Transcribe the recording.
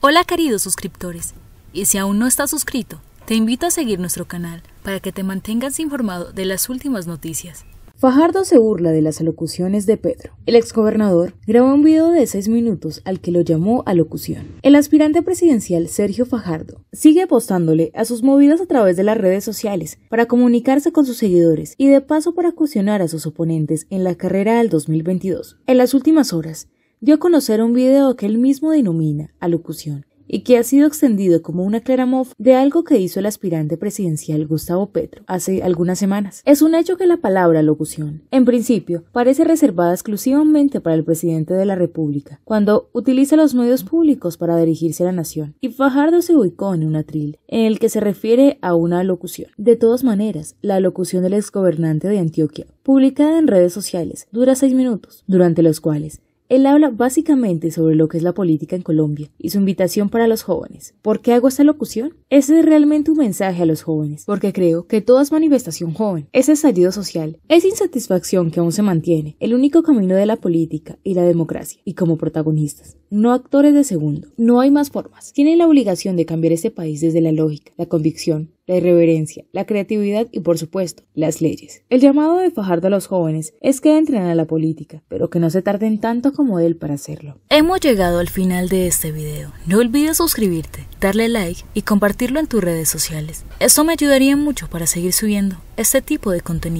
Hola queridos suscriptores, y si aún no estás suscrito, te invito a seguir nuestro canal para que te mantengas informado de las últimas noticias. Fajardo se burla de las alocuciones de Pedro. El exgobernador grabó un video de 6 minutos al que lo llamó alocución. El aspirante presidencial Sergio Fajardo sigue apostándole a sus movidas a través de las redes sociales para comunicarse con sus seguidores y de paso para cuestionar a sus oponentes en la carrera al 2022. En las últimas horas, dio a conocer un video que él mismo denomina alocución y que ha sido extendido como una mof de algo que hizo el aspirante presidencial Gustavo Petro hace algunas semanas. Es un hecho que la palabra alocución, en principio, parece reservada exclusivamente para el presidente de la República, cuando utiliza los medios públicos para dirigirse a la nación, y Fajardo se ubicó en un atril, en el que se refiere a una alocución. De todas maneras, la alocución del exgobernante de Antioquia, publicada en redes sociales, dura seis minutos, durante los cuales él habla básicamente sobre lo que es la política en Colombia y su invitación para los jóvenes. ¿Por qué hago esta locución? Ese es realmente un mensaje a los jóvenes, porque creo que toda manifestación joven, es estallido social, es insatisfacción que aún se mantiene, el único camino de la política y la democracia, y como protagonistas, no actores de segundo. No hay más formas. Tienen la obligación de cambiar este país desde la lógica, la convicción, la irreverencia, la creatividad y, por supuesto, las leyes. El llamado de Fajardo a los jóvenes es que entren a la política, pero que no se tarden tanto como él para hacerlo. Hemos llegado al final de este video. No olvides suscribirte, darle like y compartirlo en tus redes sociales. Eso me ayudaría mucho para seguir subiendo este tipo de contenido.